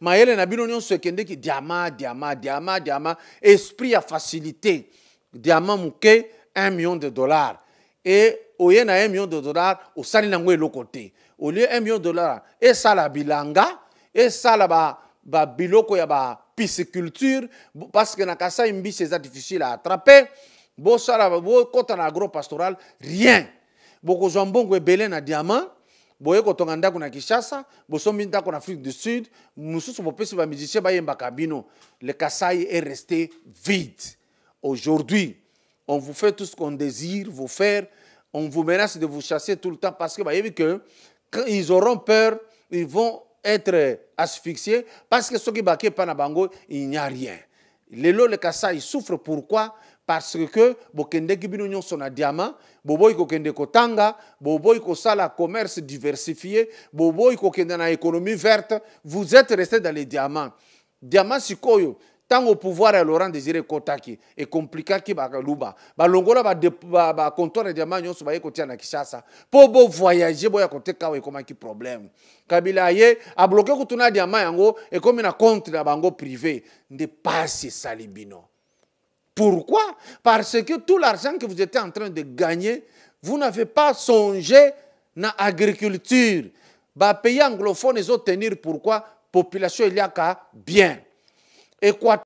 mayele na ce nyonso ekendeki diamant diamant diamant diamant esprit à facilité diamant mouke, 1 million de dollars et au na 1 million de dollar osali nango côté. au lieu 1 million de dollars ça la bilanga esala ba, ba biloko ya ba pisciculture parce que na imbi c'est difficile à attraper bosala bokɔta na agro pastoral rien on mbongo belen na diamant boye kotonga ndako na Kishasa, bosombi ndako na afrique du sud mosusu bopesi bamusicien bayembaka bino le kasai est resté vide aujourd'hui on vous fait tout ce qu'on désire vous faire on vous menace de vous chasser tout le temps parce que bayebi que quand ils auront peur ils vont être asphyxiés parce que soki pas na bango il n'y a rien les le souffrent souffre pourquoi parce que bokende si vous avez des tanga, si kotanga avez un commerce diversifié vous kokende une économie verte vous êtes resté dans les diamants diamants, c'est quoi Tant au pouvoir est eh, laurent désiré ekɔtaki ba baluba ba bacomptoire ya diamant nyonso baye kotia na kinshasa mpo voyager boya koteka e awa qui problème kabila ye bloqué kutuna ya diamant yango comme e na compte na bango privé de passe salibino. pourquoi parce que tout l'argent que vous étiez en train de gagner vous n'avez pas songé na agriculture pays anglophone ezotenir pourquoi population il y a bien equatoriano.